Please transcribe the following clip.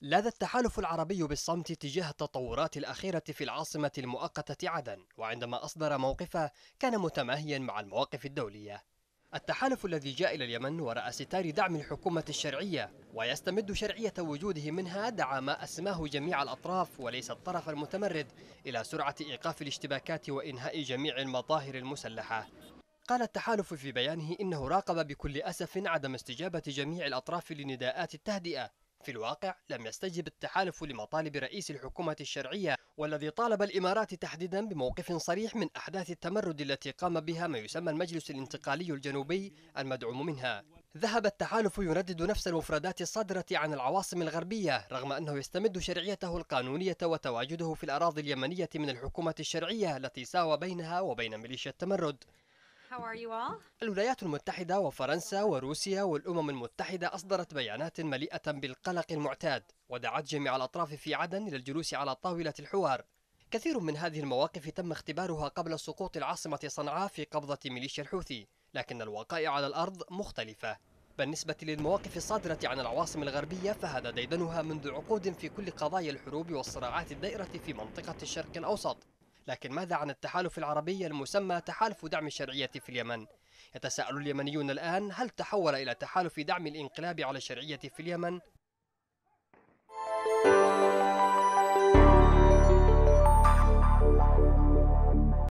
لاذ التحالف العربي بالصمت تجاه التطورات الأخيرة في العاصمة المؤقتة عدن وعندما أصدر موقفه كان متماهيا مع المواقف الدولية التحالف الذي جاء إلى اليمن ورأى ستار دعم الحكومة الشرعية ويستمد شرعية وجوده منها دعا ما أسماه جميع الأطراف وليس الطرف المتمرد إلى سرعة إيقاف الاشتباكات وإنهاء جميع المظاهر المسلحة قال التحالف في بيانه إنه راقب بكل أسف عدم استجابة جميع الأطراف لنداءات التهدئة في الواقع لم يستجب التحالف لمطالب رئيس الحكومة الشرعية والذي طالب الإمارات تحديدا بموقف صريح من أحداث التمرد التي قام بها ما يسمى المجلس الانتقالي الجنوبي المدعوم منها ذهب التحالف يردد نفس المفردات الصادرة عن العواصم الغربية رغم أنه يستمد شرعيته القانونية وتواجده في الأراضي اليمنية من الحكومة الشرعية التي ساوى بينها وبين ميليشيا التمرد الولايات المتحدة وفرنسا وروسيا والأمم المتحدة أصدرت بيانات مليئة بالقلق المعتاد ودعت جميع الأطراف في عدن إلى الجلوس على طاولة الحوار كثير من هذه المواقف تم اختبارها قبل سقوط العاصمة صنعاء في قبضة ميليشيا الحوثي لكن الوقائع على الأرض مختلفة بالنسبة للمواقف الصادرة عن العواصم الغربية فهذا ديدنها منذ عقود في كل قضايا الحروب والصراعات الدائرة في منطقة الشرق الأوسط لكن ماذا عن التحالف العربي المسمى تحالف دعم الشرعية في اليمن؟ يتساءل اليمنيون الآن هل تحول إلى تحالف دعم الانقلاب على الشرعية في اليمن؟